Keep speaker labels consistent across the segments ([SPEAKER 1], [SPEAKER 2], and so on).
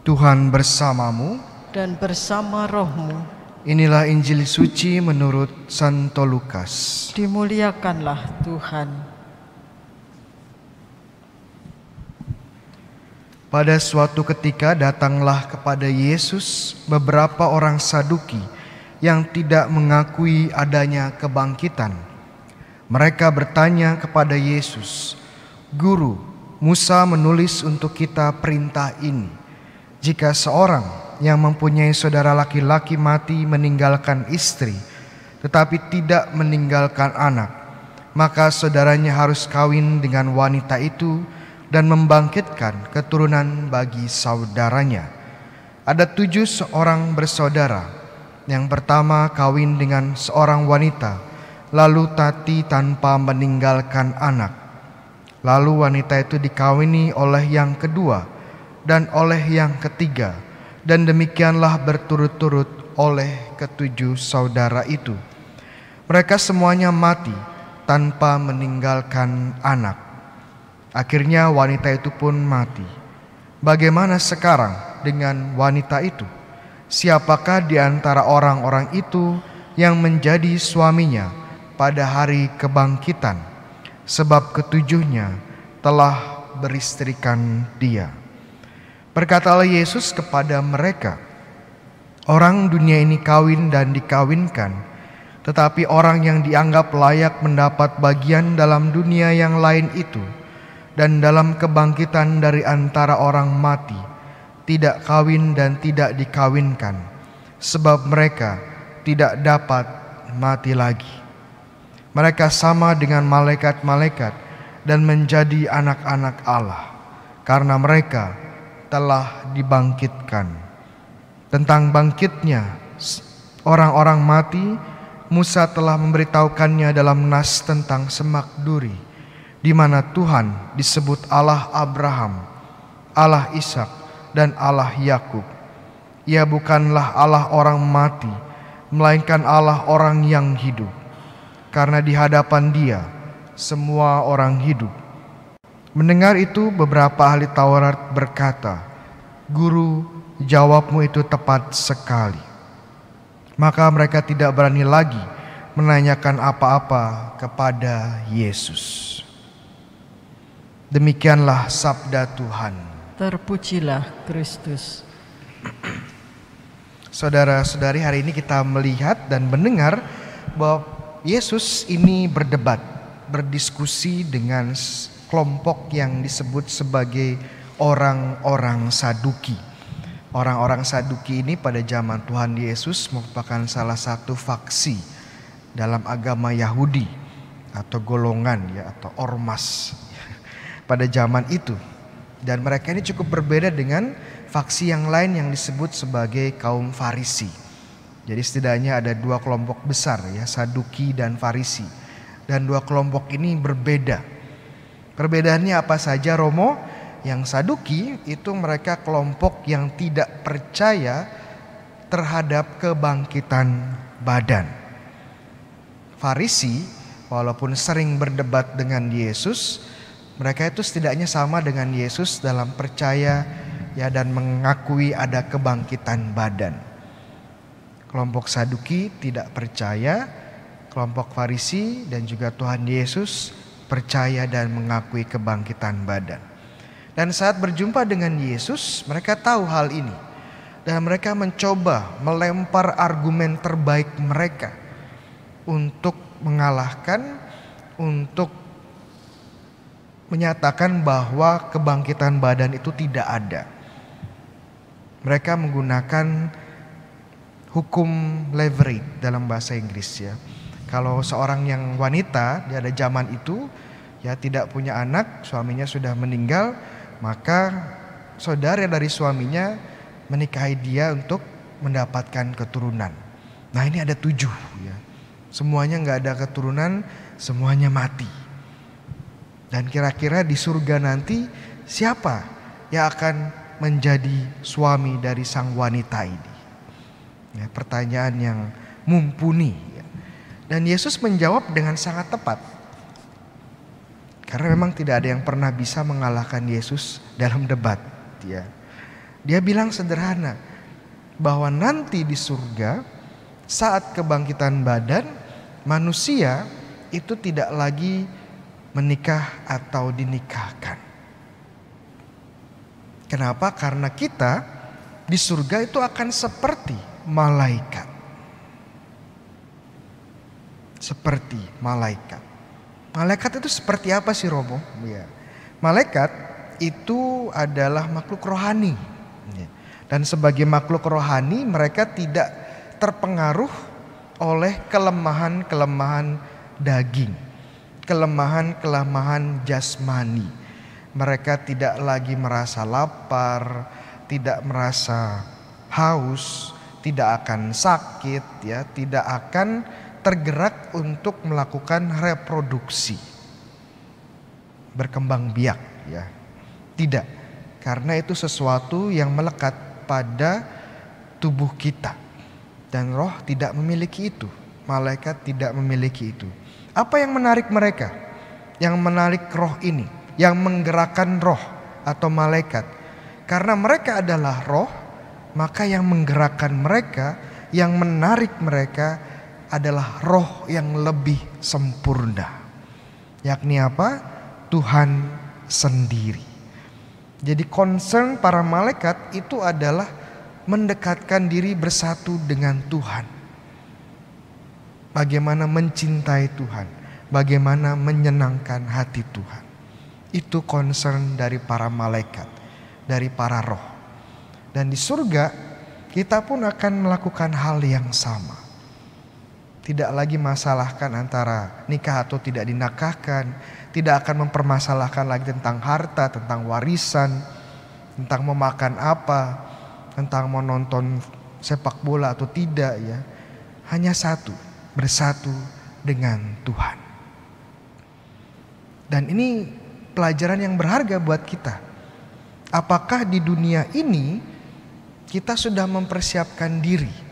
[SPEAKER 1] Tuhan bersamamu dan bersama rohmu. Inilah Injil suci menurut Santo Lukas. Dimuliakanlah Tuhan. Pada suatu ketika datanglah kepada Yesus beberapa orang Saduki yang tidak mengakui adanya kebangkitan. Mereka bertanya kepada Yesus, "Guru, Musa menulis untuk kita perintah ini." Jika seorang yang mempunyai saudara laki-laki mati meninggalkan istri, tetapi tidak meninggalkan anak, maka saudaranya harus kawin dengan wanita itu dan membangkitkan keturunan bagi saudaranya. Ada tujuh seorang bersaudara, yang pertama kawin dengan seorang wanita, lalu tati tanpa meninggalkan anak. Lalu wanita itu dikawini oleh yang kedua, dan oleh yang ketiga, dan demikianlah berturut-turut oleh ketujuh saudara itu. Mereka semuanya mati tanpa meninggalkan anak. Akhirnya wanita itu pun mati. Bagaimana sekarang dengan wanita itu? Siapakah di antara orang-orang itu yang menjadi suaminya pada hari kebangkitan? Sebab ketujuhnya telah beristrikan dia. Berkatalah Yesus kepada mereka, "Orang dunia ini kawin dan dikawinkan, tetapi orang yang dianggap layak mendapat bagian dalam dunia yang lain itu, dan dalam kebangkitan dari antara orang mati, tidak kawin dan tidak dikawinkan, sebab mereka tidak dapat mati lagi. Mereka sama dengan malaikat-malaikat dan menjadi anak-anak Allah, karena mereka..." telah dibangkitkan. Tentang bangkitnya orang-orang mati, Musa telah memberitahukannya dalam nas tentang semak duri, di mana Tuhan disebut Allah Abraham, Allah Ishak, dan Allah Yakub. Ia bukanlah Allah orang mati, melainkan Allah orang yang hidup. Karena di hadapan Dia semua orang hidup Mendengar itu beberapa ahli Taurat berkata, Guru, jawabmu itu tepat sekali. Maka mereka tidak berani lagi menanyakan apa-apa kepada Yesus. Demikianlah sabda Tuhan. Terpujilah Kristus. Saudara-saudari, hari ini kita melihat dan mendengar bahwa Yesus ini berdebat, berdiskusi dengan kelompok yang disebut sebagai orang-orang Saduki. Orang-orang Saduki ini pada zaman Tuhan Yesus merupakan salah satu faksi dalam agama Yahudi atau golongan ya atau ormas pada zaman itu. Dan mereka ini cukup berbeda dengan faksi yang lain yang disebut sebagai kaum Farisi. Jadi setidaknya ada dua kelompok besar ya, Saduki dan Farisi. Dan dua kelompok ini berbeda Perbedaannya apa saja Romo? Yang Saduki itu mereka kelompok yang tidak percaya terhadap kebangkitan badan. Farisi walaupun sering berdebat dengan Yesus, mereka itu setidaknya sama dengan Yesus dalam percaya ya dan mengakui ada kebangkitan badan. Kelompok Saduki tidak percaya, kelompok Farisi dan juga Tuhan Yesus percaya dan mengakui kebangkitan badan. Dan saat berjumpa dengan Yesus, mereka tahu hal ini. Dan mereka mencoba melempar argumen terbaik mereka untuk mengalahkan, untuk menyatakan bahwa kebangkitan badan itu tidak ada. Mereka menggunakan hukum leverage dalam bahasa Inggris ya kalau seorang yang wanita di ada zaman itu ya tidak punya anak, suaminya sudah meninggal, maka saudara dari suaminya menikahi dia untuk mendapatkan keturunan. Nah ini ada tujuh ya. Semuanya nggak ada keturunan, semuanya mati. Dan kira-kira di surga nanti siapa yang akan menjadi suami dari sang wanita ini? Ya, pertanyaan yang mumpuni dan Yesus menjawab dengan sangat tepat. Karena memang tidak ada yang pernah bisa mengalahkan Yesus dalam debat. Ya. Dia bilang sederhana bahwa nanti di surga saat kebangkitan badan manusia itu tidak lagi menikah atau dinikahkan. Kenapa? Karena kita di surga itu akan seperti malaikat seperti malaikat. Malaikat itu seperti apa sih Romo? Ya. Malaikat itu adalah makhluk rohani. Iya. Dan sebagai makhluk rohani mereka tidak terpengaruh oleh kelemahan-kelemahan daging. Kelemahan-kelemahan jasmani. Mereka tidak lagi merasa lapar, tidak merasa haus, tidak akan sakit, ya, tidak akan tergerak untuk melakukan reproduksi berkembang biak ya tidak karena itu sesuatu yang melekat pada tubuh kita dan roh tidak memiliki itu malaikat tidak memiliki itu apa yang menarik mereka yang menarik roh ini yang menggerakkan roh atau malaikat karena mereka adalah roh maka yang menggerakkan mereka yang menarik mereka adalah roh yang lebih sempurna. Yakni apa? Tuhan sendiri. Jadi concern para malaikat itu adalah mendekatkan diri bersatu dengan Tuhan. Bagaimana mencintai Tuhan, bagaimana menyenangkan hati Tuhan. Itu concern dari para malaikat, dari para roh. Dan di surga kita pun akan melakukan hal yang sama tidak lagi masalahkan antara nikah atau tidak dinakahkan, tidak akan mempermasalahkan lagi tentang harta, tentang warisan, tentang mau makan apa, tentang mau nonton sepak bola atau tidak ya. Hanya satu, bersatu dengan Tuhan. Dan ini pelajaran yang berharga buat kita. Apakah di dunia ini kita sudah mempersiapkan diri?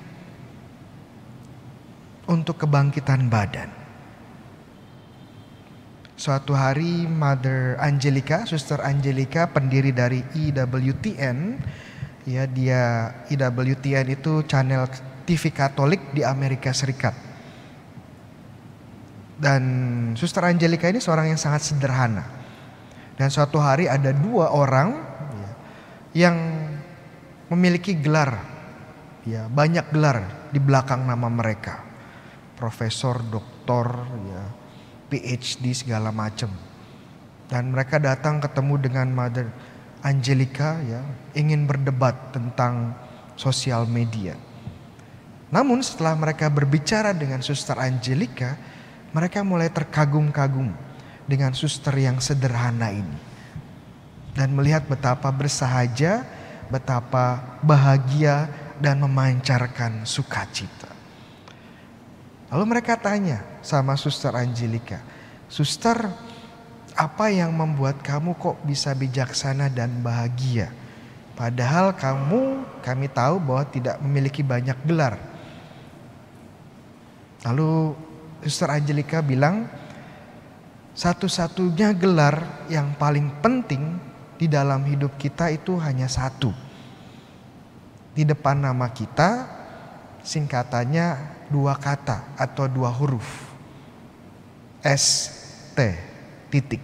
[SPEAKER 1] untuk kebangkitan badan. Suatu hari Mother Angelica, Suster Angelica pendiri dari IWTN, e ya dia IWTN e itu channel TV Katolik di Amerika Serikat. Dan Suster Angelica ini seorang yang sangat sederhana. Dan suatu hari ada dua orang ya, yang memiliki gelar, ya banyak gelar di belakang nama mereka profesor, doktor, ya, PhD segala macam. Dan mereka datang ketemu dengan Mother Angelica ya, ingin berdebat tentang sosial media. Namun setelah mereka berbicara dengan Suster Angelica, mereka mulai terkagum-kagum dengan suster yang sederhana ini. Dan melihat betapa bersahaja, betapa bahagia dan memancarkan sukacita. Lalu mereka tanya sama suster Angelika, "Suster, apa yang membuat kamu kok bisa bijaksana dan bahagia? Padahal kamu kami tahu bahwa tidak memiliki banyak gelar." Lalu suster Angelika bilang, "Satu-satunya gelar yang paling penting di dalam hidup kita itu hanya satu. Di depan nama kita singkatannya dua kata atau dua huruf. S T titik.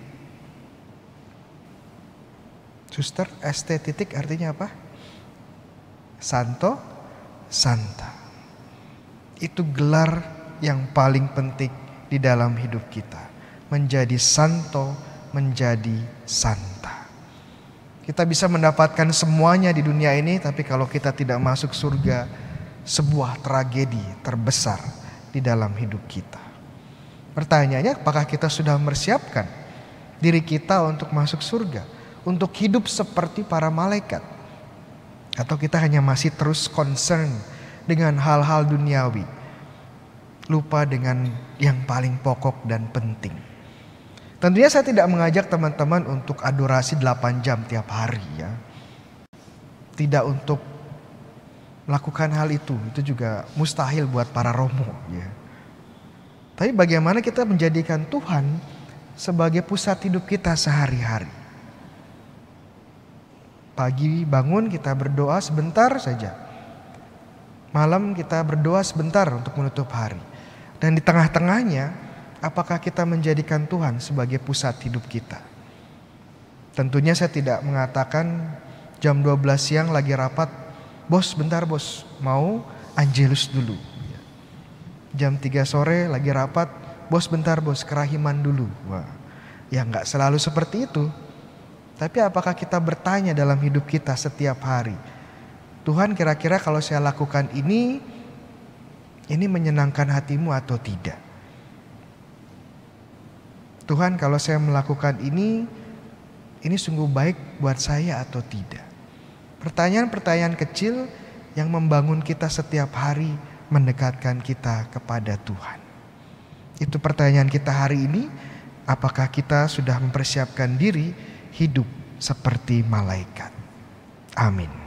[SPEAKER 1] Suster, S T titik artinya apa? Santo, Santa. Itu gelar yang paling penting di dalam hidup kita. Menjadi santo, menjadi santa. Kita bisa mendapatkan semuanya di dunia ini, tapi kalau kita tidak masuk surga, sebuah tragedi terbesar di dalam hidup kita. Pertanyaannya, apakah kita sudah mempersiapkan diri kita untuk masuk surga, untuk hidup seperti para malaikat, atau kita hanya masih terus concern dengan hal-hal duniawi, lupa dengan yang paling pokok dan penting? Tentunya saya tidak mengajak teman-teman untuk adorasi 8 jam tiap hari ya. Tidak untuk melakukan hal itu. Itu juga mustahil buat para romo. Ya. Tapi bagaimana kita menjadikan Tuhan sebagai pusat hidup kita sehari-hari. Pagi bangun kita berdoa sebentar saja. Malam kita berdoa sebentar untuk menutup hari. Dan di tengah-tengahnya apakah kita menjadikan Tuhan sebagai pusat hidup kita. Tentunya saya tidak mengatakan jam 12 siang lagi rapat Bos bentar bos, mau Angelus dulu. Jam 3 sore lagi rapat, bos bentar bos, kerahiman dulu. Wah, ya nggak selalu seperti itu. Tapi apakah kita bertanya dalam hidup kita setiap hari? Tuhan kira-kira kalau saya lakukan ini, ini menyenangkan hatimu atau tidak? Tuhan kalau saya melakukan ini, ini sungguh baik buat saya atau tidak? Pertanyaan-pertanyaan kecil yang membangun kita setiap hari mendekatkan kita kepada Tuhan. Itu pertanyaan kita hari ini, apakah kita sudah mempersiapkan diri hidup seperti malaikat? Amin.